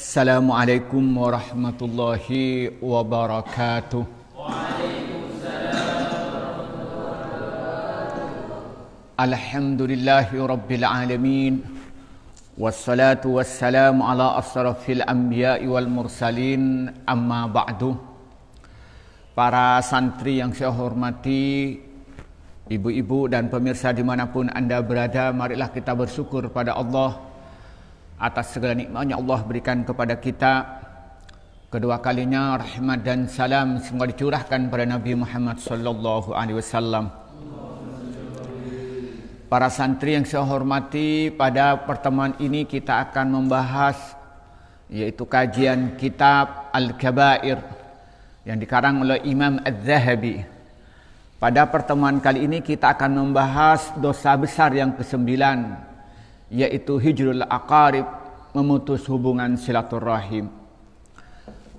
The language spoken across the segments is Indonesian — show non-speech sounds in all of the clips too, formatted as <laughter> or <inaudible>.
Assalamualaikum warahmatullahi wabarakatuh. Alhamdulillahi rabbil alamin. Wassalatu wassalamu ala asrafil anbiya'i wal mursalin amma ba'du. Para santri yang saya hormati, ibu-ibu dan pemirsa dimanapun anda berada, marilah kita bersyukur pada Allah atas segala nikmatnya Allah berikan kepada kita. Kedua kalinya rahmat dan salam semoga dicurahkan pada Nabi Muhammad sallallahu alaihi wasallam. Para santri yang saya hormati, pada pertemuan ini kita akan membahas yaitu kajian kitab Al-Kabair yang dikarang oleh Imam Az-Zahabi. Pada pertemuan kali ini kita akan membahas dosa besar yang kesembilan yaitu hijrul aqarib memutus hubungan silaturahim.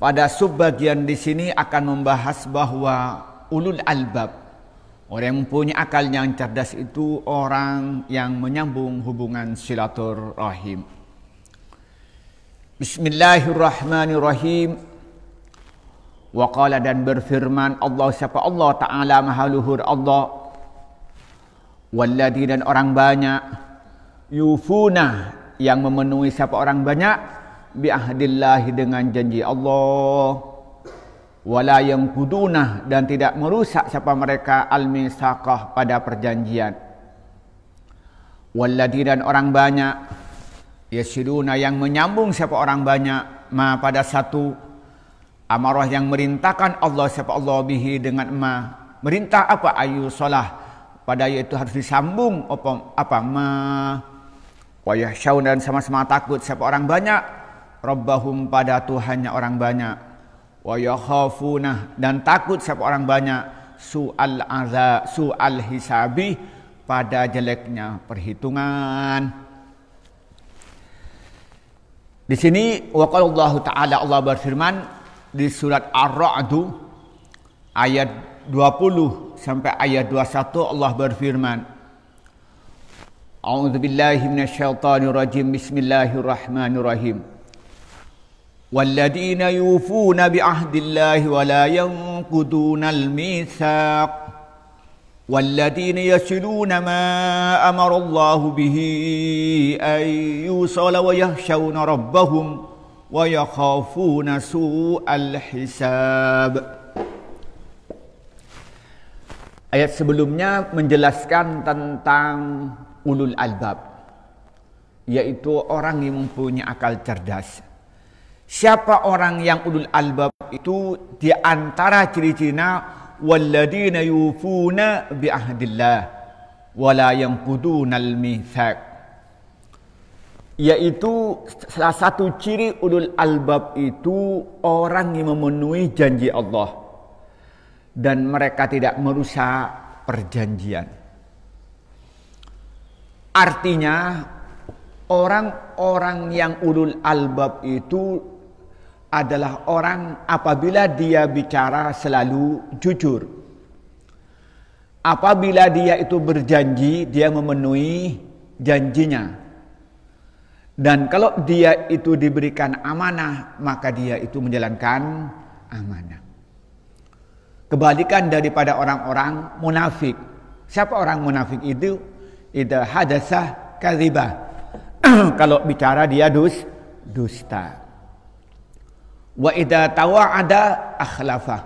Pada subbagian di sini akan membahas bahwa ulul albab, orang yang punya akal yang cerdas itu orang yang menyambung hubungan silaturahim. Bismillahirrahmanirrahim. Wa dan berfirman Allah siapa Allah Ta'ala maha luhur Allah. Walladhi dan orang banyak yufuna yang memenuhi siapa orang banyak bi ahdillah dengan janji Allah wala yang kuduna dan tidak merusak siapa mereka al misaqah pada perjanjian walladhi dan orang banyak yasiduna yang menyambung siapa orang banyak ma pada satu amarah yang merintahkan Allah siapa Allah bihi dengan ma merintah apa ayu solah pada yaitu harus disambung apa apa ma Wayah syaun dan sama-sama takut siapa orang banyak. Rabbahum pada Tuhannya orang banyak. Wayah khafunah dan takut siapa orang banyak. Su'al aza, su'al hisabi pada jeleknya perhitungan. Di sini waqala Allah taala Allah berfirman di surat Ar-Ra'd ayat 20 sampai ayat 21 Allah berfirman أعوذ بالله من الشيطان الرجيم بسم الله الرحمن الرحيم والذين يوفون بعهد الله ولا ينقضون الميثاق والذين يصلون ما أمر الله به أن يوصل ويخشون ربهم ويخافون سوء الحساب Ayat sebelumnya menjelaskan tentang ulul albab yaitu orang yang mempunyai akal cerdas. Siapa orang yang ulul albab itu di antara ciri-cirinya walladina yufuna bi ahdillah wala yanqudunal mitsaq yaitu salah satu ciri ulul albab itu orang yang memenuhi janji Allah dan mereka tidak merusak perjanjian Artinya orang-orang yang ulul albab itu adalah orang apabila dia bicara selalu jujur. Apabila dia itu berjanji, dia memenuhi janjinya. Dan kalau dia itu diberikan amanah, maka dia itu menjalankan amanah. Kebalikan daripada orang-orang munafik. Siapa orang munafik itu? ida hadasah kadhiba. <clears throat> Kalau bicara dia dus dusta. Wa tawa tawa'ada akhlafa.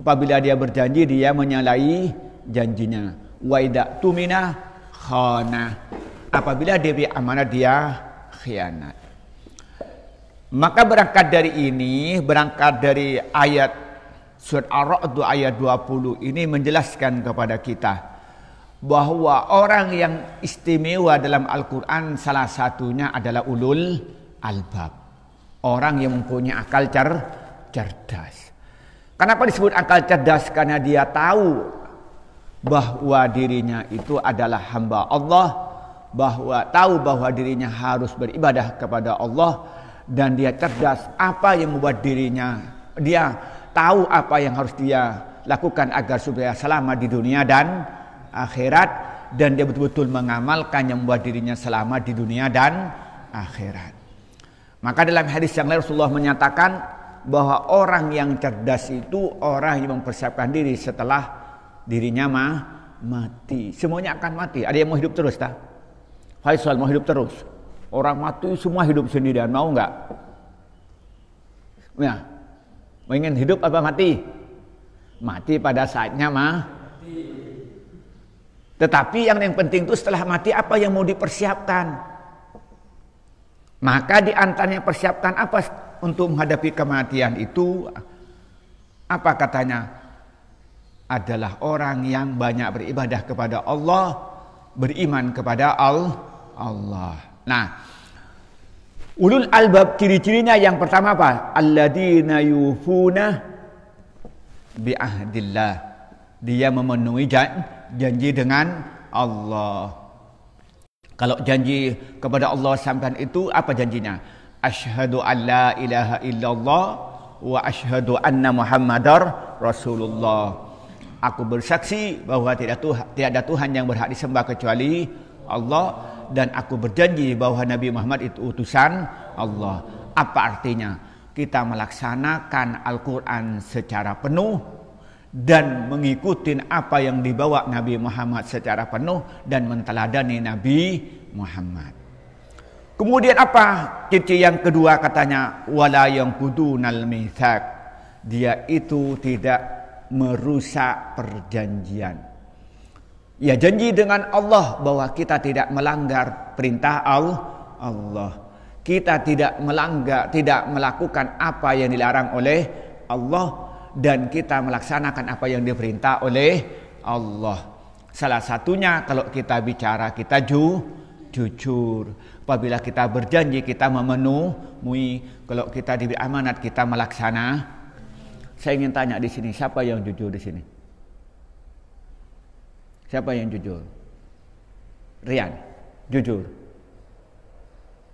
Apabila dia berjanji dia menyalahi janjinya. Wa ida tumina khana. Apabila dia amanah dia khianat. Maka berangkat dari ini, berangkat dari ayat surat Ar-Ra'd ayat 20 ini menjelaskan kepada kita bahwa orang yang istimewa dalam Al-Quran salah satunya adalah ulul albab. Orang yang mempunyai akal cer cerdas. Kenapa disebut akal cerdas? Karena dia tahu bahwa dirinya itu adalah hamba Allah, bahwa tahu bahwa dirinya harus beribadah kepada Allah dan dia cerdas apa yang membuat dirinya dia tahu apa yang harus dia lakukan agar supaya selamat di dunia dan akhirat dan dia betul-betul mengamalkan yang membuat dirinya selamat di dunia dan akhirat. Maka dalam hadis yang lain Rasulullah menyatakan bahwa orang yang cerdas itu orang yang mempersiapkan diri setelah dirinya mah mati. Semuanya akan mati. Ada yang mau hidup terus tak? Faisal mau hidup terus. Orang mati semua hidup sendirian. Mau nggak? Ya. Mau ingin hidup apa mati? Mati pada saatnya mah. Tetapi yang yang penting itu setelah mati apa yang mau dipersiapkan? Maka di antaranya persiapkan apa untuk menghadapi kematian itu? Apa katanya? Adalah orang yang banyak beribadah kepada Allah, beriman kepada al Allah. Nah, ulul albab ciri-cirinya yang pertama apa? alladina yufuna biahdillah. Dia memenuhi janji janji dengan Allah. Kalau janji kepada Allah sampaikan itu apa janjinya? Ashhadu alla ilaha illallah wa ashhadu anna Muhammadar Rasulullah. Aku bersaksi bahwa tidak tidak ada Tuhan yang berhak disembah kecuali Allah dan aku berjanji bahwa Nabi Muhammad itu utusan Allah. Apa artinya? Kita melaksanakan Al-Quran secara penuh dan mengikuti apa yang dibawa Nabi Muhammad secara penuh dan menteladani Nabi Muhammad. Kemudian apa? Cici yang kedua katanya wala yang kudunal misak Dia itu tidak merusak perjanjian. Ya janji dengan Allah bahwa kita tidak melanggar perintah Allah. Allah. Kita tidak melanggar, tidak melakukan apa yang dilarang oleh Allah dan kita melaksanakan apa yang diperintah oleh Allah. Salah satunya kalau kita bicara kita ju, jujur. Apabila kita berjanji kita memenuhi, kalau kita diberi amanat kita melaksana. Saya ingin tanya di sini siapa yang jujur di sini? Siapa yang jujur? Rian, jujur.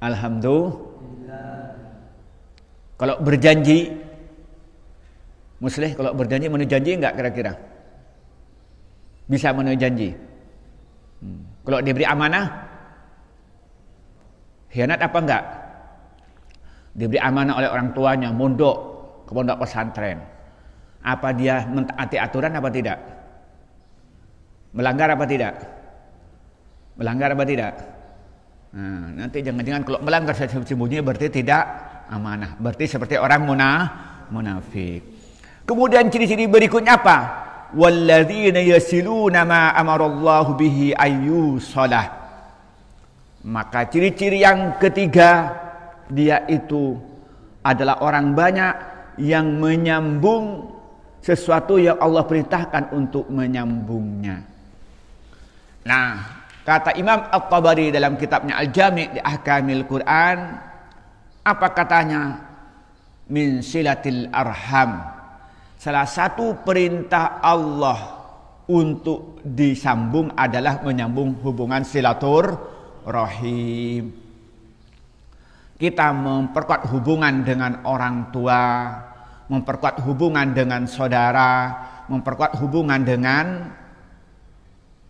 Alhamdulillah. Kalau berjanji Muslih kalau berjanji memenuhi janji enggak kira-kira? Bisa memenuhi janji. Hmm. Kalau diberi amanah, hianat apa enggak? Diberi amanah oleh orang tuanya, mondok ke pondok pesantren. Apa dia mentaati aturan apa tidak? Melanggar apa tidak? Melanggar apa tidak? Hmm, nanti jangan-jangan kalau melanggar sembunyi berarti tidak amanah. Berarti seperti orang munah, munafik. Kemudian ciri-ciri berikutnya apa? Walladzina yasiluna ma amarallahu bihi salah. Maka ciri-ciri yang ketiga dia itu adalah orang banyak yang menyambung sesuatu yang Allah perintahkan untuk menyambungnya. Nah, kata Imam Al-Tabari dalam kitabnya Al-Jami' di Ahkamil Quran, apa katanya? Min silatil arham Salah satu perintah Allah untuk disambung adalah menyambung hubungan silatur rahim. Kita memperkuat hubungan dengan orang tua, memperkuat hubungan dengan saudara, memperkuat hubungan dengan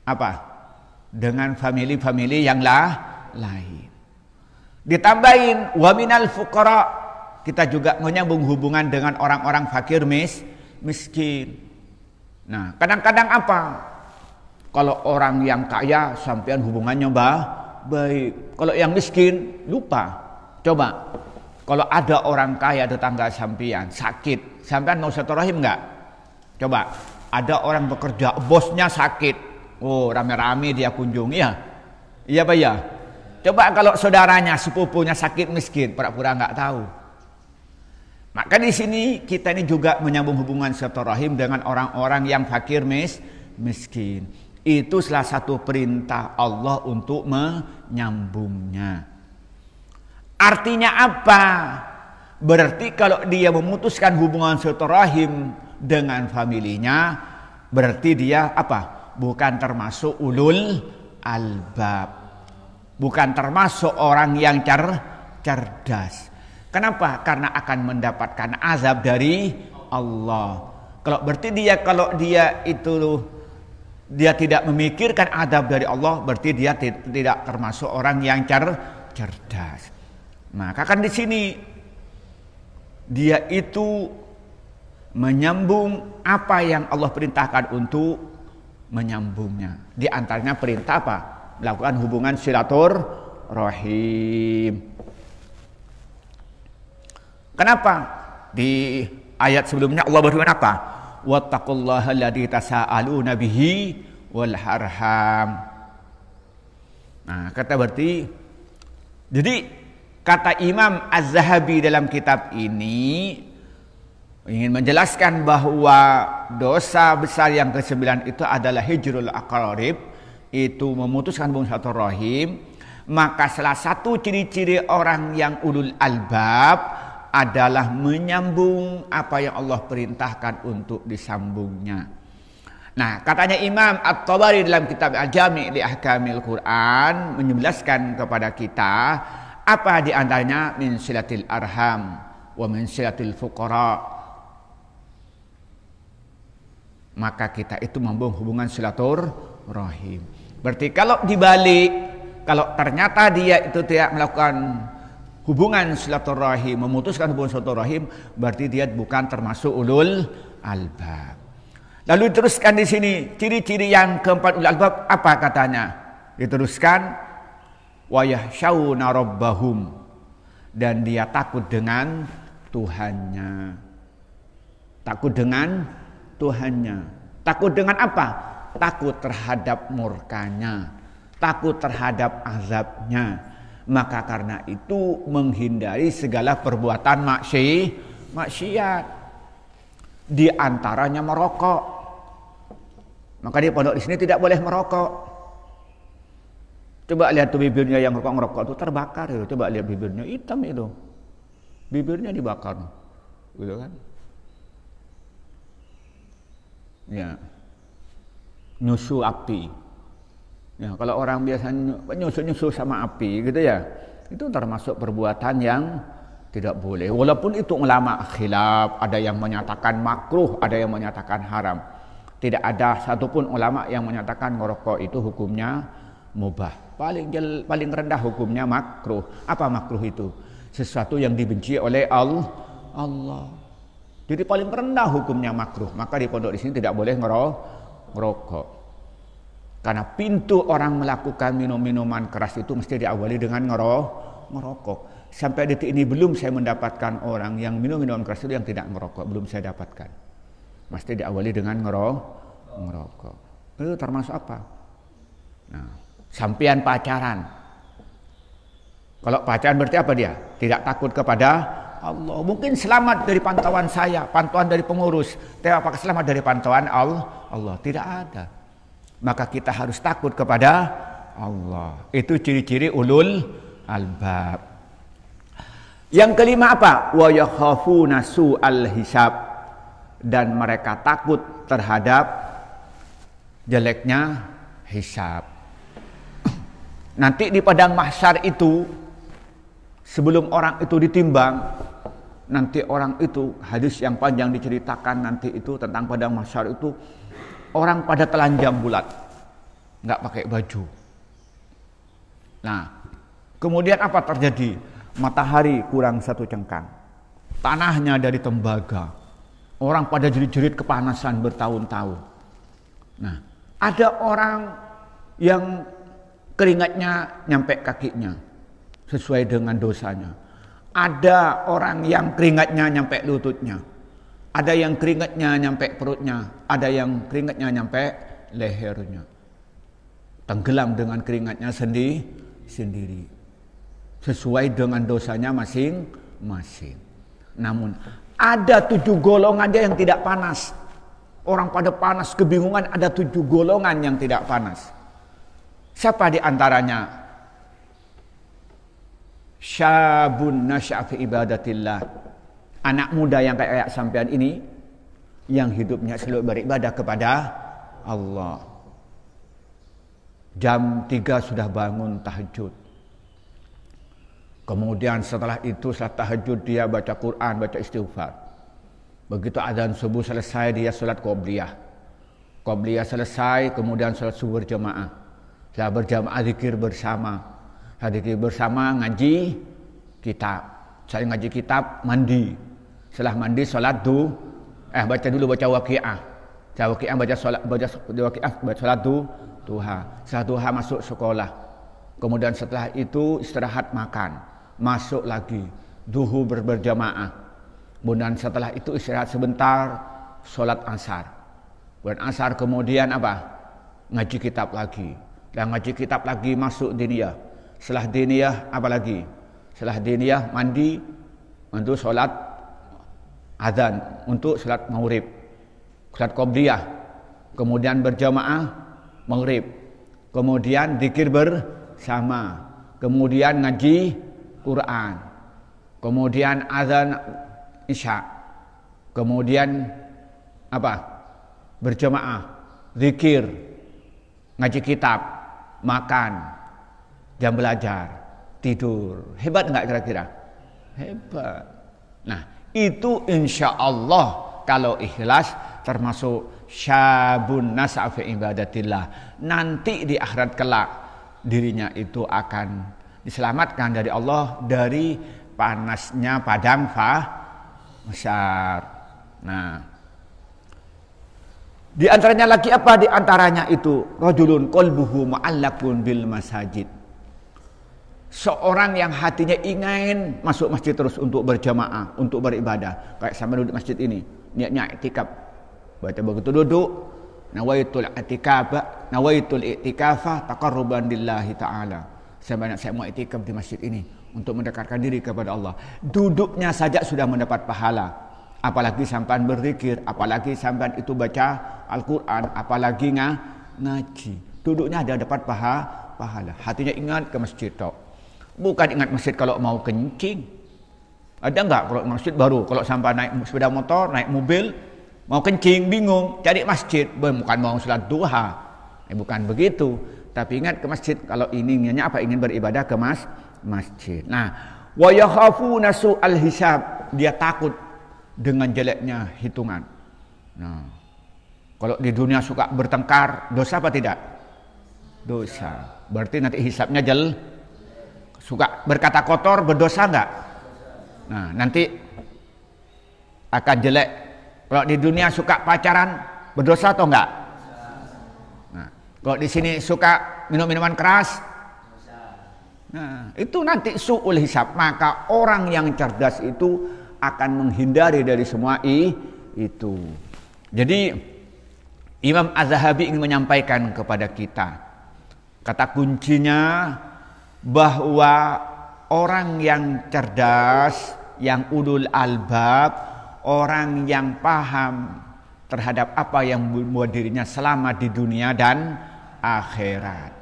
apa? Dengan family-family yang lah, lain. Ditambahin waminal fukara kita juga menyambung hubungan dengan orang-orang fakir mis miskin. Nah, kadang-kadang apa? Kalau orang yang kaya sampean hubungannya bah, baik. Kalau yang miskin lupa. Coba kalau ada orang kaya tetangga sampean sakit, sampean mau silaturahim enggak? Coba ada orang bekerja, bosnya sakit. Oh, rame-rame dia kunjungi ya. Iya, Pak ya. Coba kalau saudaranya, sepupunya sakit miskin, pura-pura enggak tahu. Maka di sini kita ini juga menyambung hubungan silaturahim dengan orang-orang yang fakir mis, miskin. Itu salah satu perintah Allah untuk menyambungnya. Artinya apa? Berarti kalau dia memutuskan hubungan silaturahim dengan familinya, berarti dia apa? Bukan termasuk ulul albab. Bukan termasuk orang yang cer cerdas. Kenapa? Karena akan mendapatkan azab dari Allah. Kalau berarti dia kalau dia itu dia tidak memikirkan azab dari Allah, berarti dia tidak termasuk orang yang cer cerdas. Maka kan di sini dia itu menyambung apa yang Allah perintahkan untuk menyambungnya. Di antaranya perintah apa? Melakukan hubungan silatur Kenapa? Di ayat sebelumnya Allah berfirman apa? Wattaqullaha alladzi tasaaluna bihi wal harham. Nah, kata berarti jadi kata Imam Az-Zahabi dalam kitab ini ingin menjelaskan bahwa dosa besar yang ke kesembilan itu adalah hijrul aqrarib itu memutuskan hubungan satu rahim maka salah satu ciri-ciri orang yang ulul albab adalah menyambung apa yang Allah perintahkan untuk disambungnya. Nah, katanya Imam At-Tabari dalam kitab Al-Jami' li Ahkamil Quran menjelaskan kepada kita apa di antaranya min silatil arham wa min silatil fuqara. Maka kita itu membangun hubungan silaturahim. Berarti kalau dibalik kalau ternyata dia itu tidak melakukan hubungan silaturahim, memutuskan hubungan silaturahim berarti dia bukan termasuk ulul albab. Lalu teruskan di sini ciri-ciri yang keempat ulul albab apa katanya? Diteruskan wayah wayahsyauna rabbahum dan dia takut dengan Tuhannya. Takut dengan Tuhannya. Takut dengan apa? Takut terhadap murkanya, takut terhadap azabnya maka karena itu menghindari segala perbuatan maksi, maksiat. Di antaranya merokok. Maka di pondok di sini tidak boleh merokok. Coba lihat tuh bibirnya yang merokok merokok itu terbakar itu. Coba lihat bibirnya hitam itu. Bibirnya dibakar. Gitu kan? Ya. Nyusu api. Ya, kalau orang biasanya nyusu-nyusu sama api gitu ya, itu termasuk perbuatan yang tidak boleh. Walaupun itu ulama khilaf, ada yang menyatakan makruh, ada yang menyatakan haram. Tidak ada satupun ulama yang menyatakan ngerokok itu hukumnya mubah. Paling jel, paling rendah hukumnya makruh. Apa makruh itu? Sesuatu yang dibenci oleh Allah. Allah. Jadi paling rendah hukumnya makruh. Maka di pondok di sini tidak boleh ngerokok karena pintu orang melakukan minum-minuman keras itu mesti diawali dengan ngeroh, ngerokok. Sampai detik ini belum saya mendapatkan orang yang minum-minuman keras itu yang tidak merokok, belum saya dapatkan. Mesti diawali dengan ngeroh, ngerokok. Itu eh, termasuk apa? Nah, sampian pacaran. Kalau pacaran berarti apa dia? Tidak takut kepada Allah. Mungkin selamat dari pantauan saya, pantauan dari pengurus. Tapi apakah selamat dari pantauan Allah? Allah tidak ada maka kita harus takut kepada Allah. Itu ciri-ciri ulul albab. Yang kelima apa? Wa yakhafuna su'al hisab dan mereka takut terhadap jeleknya hisab. Nanti di padang mahsyar itu sebelum orang itu ditimbang nanti orang itu hadis yang panjang diceritakan nanti itu tentang padang mahsyar itu orang pada telanjang bulat, nggak pakai baju. Nah, kemudian apa terjadi? Matahari kurang satu cengkang, tanahnya dari tembaga, orang pada jerit-jerit kepanasan bertahun-tahun. Nah, ada orang yang keringatnya nyampe kakinya sesuai dengan dosanya. Ada orang yang keringatnya nyampe lututnya. Ada yang keringatnya nyampe perutnya, ada yang keringatnya nyampe lehernya. Tenggelam dengan keringatnya sendiri, sendiri. Sesuai dengan dosanya masing-masing. Namun ada tujuh golongan dia yang tidak panas. Orang pada panas kebingungan ada tujuh golongan yang tidak panas. Siapa di antaranya? Syabun nasya'a fi ibadatillah anak muda yang kayak, kayak sampean ini yang hidupnya selalu beribadah kepada Allah. Jam 3 sudah bangun tahajud. Kemudian setelah itu setelah tahajud dia baca Quran, baca istighfar. Begitu azan subuh selesai dia sholat qobliyah. Qobliyah selesai kemudian sholat subuh berjamaah. Setelah berjamaah zikir bersama. Setelah bersama ngaji kitab. Saya ngaji kitab mandi setelah mandi solat tu eh baca dulu baca waqiah baca waqiah baca solat baca waqiah baca solat tu tuha setelah tuha masuk sekolah kemudian setelah itu istirahat makan masuk lagi duhu berberjamaah kemudian setelah itu istirahat sebentar solat asar kemudian asar kemudian apa ngaji kitab lagi dan ngaji kitab lagi masuk diniyah setelah diniyah apa lagi setelah diniyah mandi untuk solat azan untuk salat maghrib salat qobliyah kemudian berjamaah maghrib kemudian dikir bersama kemudian ngaji Quran kemudian azan isya kemudian apa berjamaah zikir ngaji kitab makan jam belajar tidur hebat nggak kira-kira hebat nah itu insya Allah kalau ikhlas termasuk syabun nas'afi ibadatillah. Nanti di akhirat kelak dirinya itu akan diselamatkan dari Allah dari panasnya padang besar. Nah, di antaranya lagi apa? Di antaranya itu rajulun qalbuhu maalakun bil masajid seorang yang hatinya ingin masuk masjid terus untuk berjamaah, untuk beribadah. Kayak sama duduk masjid ini, niatnya iktikaf. Baca begitu duduk, nawaitul iktikaf, nawaitul iktikaf, taqarruban lillahi ta'ala. Saya banyak saya mau iktikaf di masjid ini untuk mendekatkan diri kepada Allah. Duduknya saja sudah mendapat pahala. Apalagi sampan berzikir, apalagi sampan itu baca Al-Quran, apalagi ngaji. Duduknya ada dapat pahala. pahala. Hatinya ingat ke masjid. Tau. Bukan ingat masjid kalau mau kencing. Ada enggak kalau masjid baru? Kalau sampai naik sepeda motor, naik mobil, mau kencing, bingung, cari masjid. Bukan mau sholat duha. Eh, bukan begitu. Tapi ingat ke masjid kalau inginnya apa? Ingin beribadah ke mas masjid. Nah, wa nasu al hisab. Dia takut dengan jeleknya hitungan. Nah, kalau di dunia suka bertengkar, dosa apa tidak? Dosa. Berarti nanti hisabnya jelek suka berkata kotor berdosa enggak nah nanti akan jelek kalau di dunia suka pacaran berdosa atau enggak nah kalau di sini suka minum minuman keras nah itu nanti suul hisab maka orang yang cerdas itu akan menghindari dari semua i, itu jadi Imam Az-Zahabi ingin menyampaikan kepada kita kata kuncinya bahwa orang yang cerdas, yang ulul albab, orang yang paham terhadap apa yang membuat dirinya selamat di dunia dan akhirat.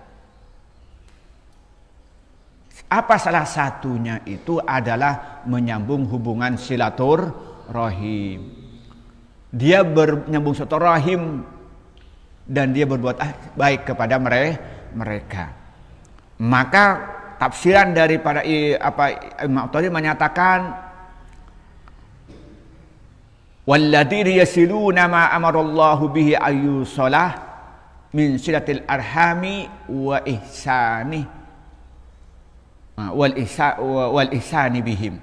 Apa salah satunya itu adalah menyambung hubungan silatur rahim. Dia menyambung silatur rahim dan dia berbuat ah, baik kepada mereka. Maka tafsiran daripada apa Imam Tari menyatakan walladzina yasiluna ma amarallahu bihi salah min silatil arhami wa ihsani wal isa wal ihsani bihim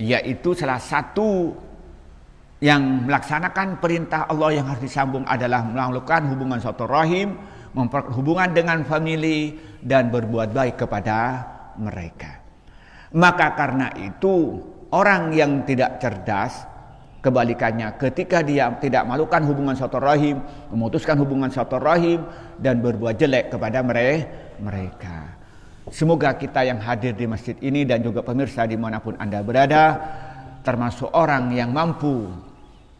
yaitu salah satu yang melaksanakan perintah Allah yang harus disambung adalah melakukan hubungan rahim memperhubungan dengan famili, dan berbuat baik kepada mereka. Maka karena itu orang yang tidak cerdas kebalikannya ketika dia tidak melakukan hubungan satu rahim, memutuskan hubungan satu rahim dan berbuat jelek kepada mereka. Semoga kita yang hadir di masjid ini dan juga pemirsa dimanapun Anda berada termasuk orang yang mampu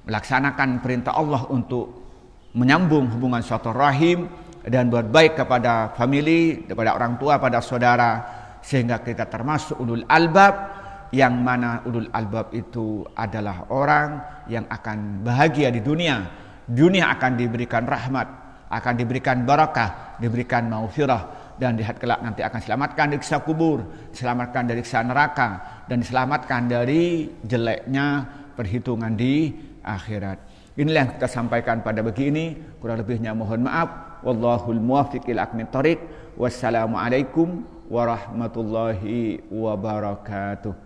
melaksanakan perintah Allah untuk menyambung hubungan satu rahim dan buat baik kepada family, kepada orang tua, pada saudara sehingga kita termasuk ulul albab yang mana ulul albab itu adalah orang yang akan bahagia di dunia. Dunia akan diberikan rahmat, akan diberikan barakah, diberikan maufirah dan lihat kelak nanti akan selamatkan dari siksa kubur, selamatkan dari siksa neraka dan diselamatkan dari jeleknya perhitungan di akhirat. Inilah yang kita sampaikan pada begini Kurang lebihnya mohon maaf. والله الموافق لأقم الطريق والسلام عليكم ورحمة الله وبركاته